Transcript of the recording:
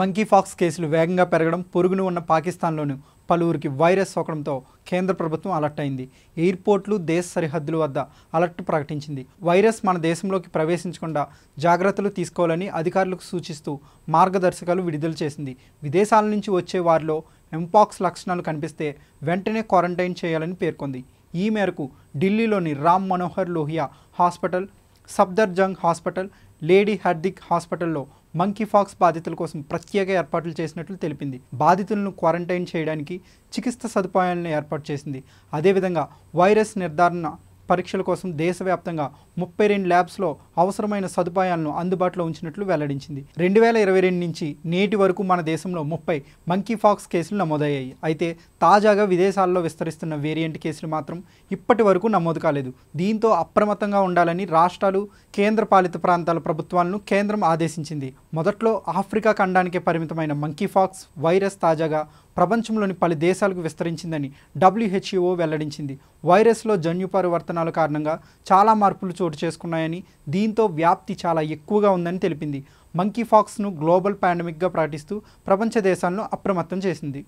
monkey pox కేసులు వేగంగా పెరగడం పొరుగును ఉన్న పాకిస్తాన్లోను పలువురికి వైరస్ సోకడంతో కేంద్ర ప్రభుత్వం అలర్ట్ అయింది ఎయిర్పోర్ట్లు దేశ సరిహద్దుల వద్ద అలర్ట్ ప్రకటించింది వైరస్ మన దేశంలోకి ప్రవేశించకుండా జాగ్రత్తలు తీసుకోవాలని అధికారులకు సూచిస్తూ మార్గదర్శకాలు విడుదల చేసింది విదేశాల నుంచి వచ్చే వారిలో ఎంపాక్స్ లక్షణాలు కనిపిస్తే వెంటనే క్వారంటైన్ చేయాలని పేర్కొంది ఈ మేరకు ఢిల్లీలోని Ram Manohar Lohia hospital Safdarjung hospital lady Hardinge హాస్పిటల్లో మంకీ ఫాక్స్ బాధితుల కోసం ప్రత్యేక ఏర్పాట్లు చేసినట్లు తెలిపింది బాధితులను క్వారంటైన్ చేయడానికి చికిత్స సదుపాయాలను ఏర్పాటు చేసింది అదేవిధంగా వైరస్ నిర్ధారణ పరీక్షల కోసం దేశవ్యాప్తంగా ముప్పై రెండు ల్యాబ్స్లో అవసరమైన సదుపాయాలను అందుబాటులో ఉంచినట్లు వెల్లడించింది రెండు వేల ఇరవై రెండు నుంచి నేటి వరకు మన దేశంలో ముప్పై మంకీ ఫాక్స్ కేసులు నమోదయ్యాయి అయితే తాజాగా విదేశాల్లో విస్తరిస్తున్న వేరియంట్ కేసులు మాత్రం ఇప్పటి వరకు నమోదు కాలేదు దీంతో అప్రమత్తంగా ఉండాలని రాష్ట్రాలు కేంద్ర పాలిత ప్రాంతాల ప్రభుత్వాలను కేంద్రం ఆదేశించింది మొదట్లో ఆఫ్రికా ఖండానికే పరిమితమైన మంకీ ఫాక్స్ వైరస్ తాజాగా ప్రపంచంలోని పలు దేశాలకు విస్తరించిందని డబ్ల్యూహెచ్ఈఓ వెల్లడించింది వైరస్లో జన్యు పరివర్తనాల కారణంగా చాలా మార్పులు చోటు చేసుకున్నాయని దీంతో వ్యాప్తి చాలా ఎక్కువగా ఉందని తెలిపింది మంకీ ఫాక్స్ను గ్లోబల్ పాండమిక్గా ప్రకటిస్తూ ప్రపంచ దేశాలను అప్రమత్తం చేసింది